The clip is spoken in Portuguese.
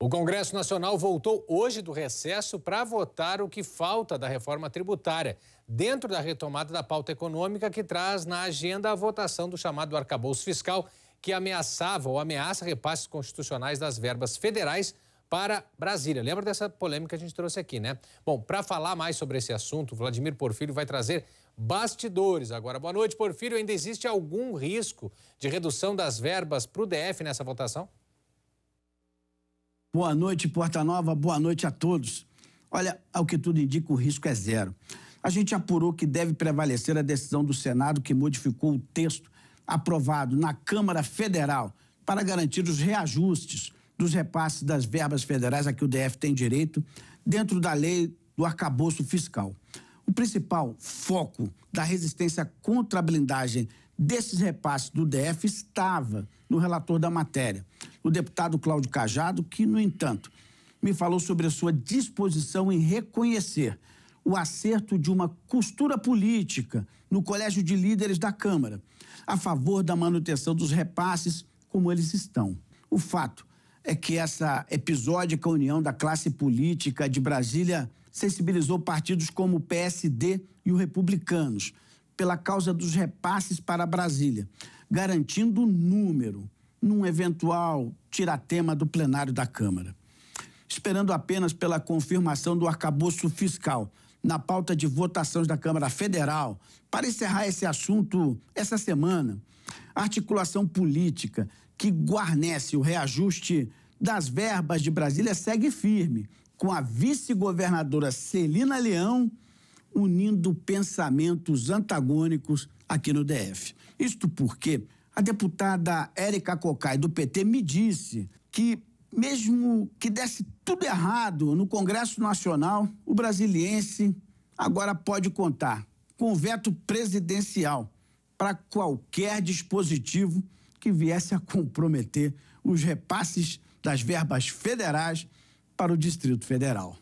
O Congresso Nacional voltou hoje do recesso para votar o que falta da reforma tributária, dentro da retomada da pauta econômica que traz na agenda a votação do chamado arcabouço fiscal, que ameaçava ou ameaça repasses constitucionais das verbas federais para Brasília. Lembra dessa polêmica que a gente trouxe aqui, né? Bom, para falar mais sobre esse assunto, Vladimir Porfírio vai trazer bastidores agora. Boa noite, Porfírio. Ainda existe algum risco de redução das verbas para o DF nessa votação? Boa noite, Porta Nova. Boa noite a todos. Olha, ao que tudo indica, o risco é zero. A gente apurou que deve prevalecer a decisão do Senado que modificou o texto aprovado na Câmara Federal para garantir os reajustes dos repasses das verbas federais a que o DF tem direito dentro da lei do arcabouço fiscal. O principal foco da resistência contra a blindagem desses repasses do DF estava no relator da matéria, o deputado Cláudio Cajado, que, no entanto, me falou sobre a sua disposição em reconhecer o acerto de uma costura política no Colégio de Líderes da Câmara, a favor da manutenção dos repasses como eles estão. O fato é que essa episódica união da classe política de Brasília sensibilizou partidos como o PSD e o Republicanos pela causa dos repasses para Brasília, garantindo o número num eventual tiratema do plenário da Câmara. Esperando apenas pela confirmação do arcabouço fiscal na pauta de votações da Câmara Federal, para encerrar esse assunto essa semana, a articulação política que guarnece o reajuste das verbas de Brasília segue firme, com a vice-governadora Celina Leão unindo pensamentos antagônicos aqui no DF. Isto porque a deputada Érica Cocai, do PT, me disse que, mesmo que desse tudo errado no Congresso Nacional, o brasiliense agora pode contar com veto presidencial para qualquer dispositivo que viesse a comprometer os repasses das verbas federais para o Distrito Federal.